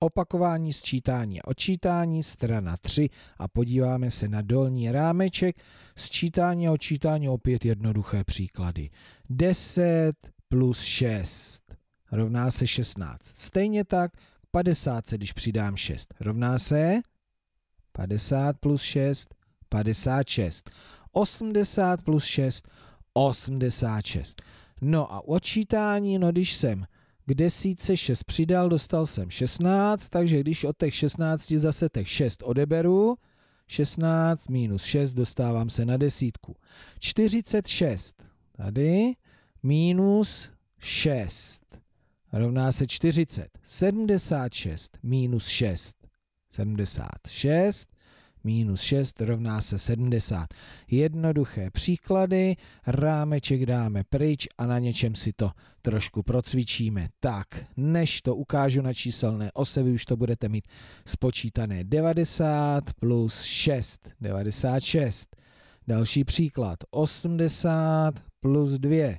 Opakování sčítání a odčítání, strana 3 a podíváme se na dolní rámeček. Sčítání a odčítání opět jednoduché příklady. 10 plus 6 rovná se 16. Stejně tak 50, když přidám 6, rovná se 50 plus 6, 56. 80 plus 6, 86. No a odčítání, no když jsem k desítce 6 přidal, dostal jsem 16, takže když od těch 16 zase těch 6 odeberu, 16 minus 6 dostávám se na desítku. 46 tady minus 6 rovná se 40. 76 minus 6. 76 minus 6 rovná se 70. Jednoduché příklady, rámeček dáme pryč a na něčem si to trošku procvičíme. Tak, než to ukážu na číselné ose, vy už to budete mít spočítané 90 plus 6, 96. Další příklad, 80 plus 2,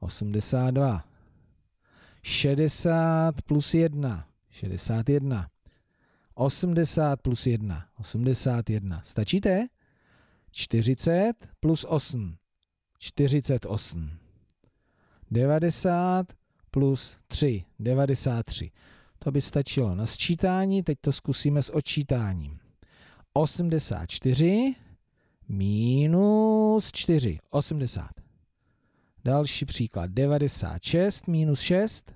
82. 60 plus 1, 61. 80 plus 1. 81. Stačíte? 40 plus 8. 48. 90 plus 3. 93. To by stačilo na sčítání, teď to zkusíme s odčítáním. 84 minus 4. 80. Další příklad. 96 minus 6.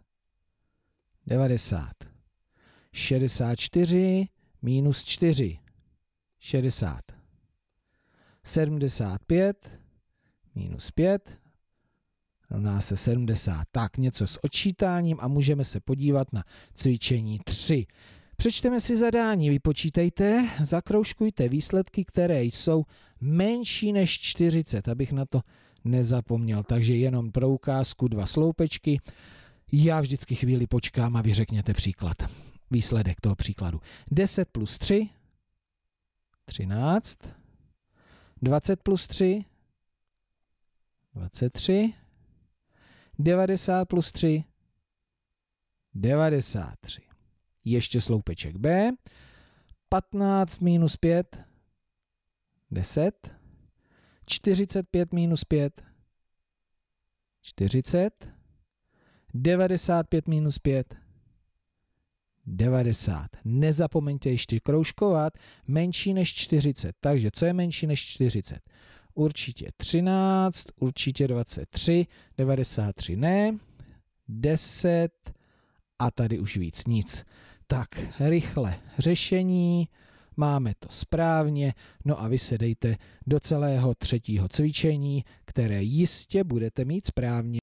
90. 64 minus 4, 60. 75 minus 5 rovná se 70. Tak, něco s odčítáním a můžeme se podívat na cvičení 3. Přečteme si zadání, vypočítejte, zakroužkujte výsledky, které jsou menší než 40, abych na to nezapomněl. Takže jenom pro ukázku dva sloupečky. Já vždycky chvíli počkám a vy řekněte příklad výsledek toho příkladu. 10 plus 3, 13. 20 plus 3, 23. 90 plus 3, 93. Ještě sloupeček B. 15 minus 5, 10. 45 minus 5, 40. 95 minus 5, 90. Nezapomeňte ještě kroužkovat menší než 40. Takže co je menší než 40? Určitě 13, určitě 23, 93 ne, 10 a tady už víc nic. Tak, rychle řešení, máme to správně, no a vy se dejte do celého třetího cvičení, které jistě budete mít správně.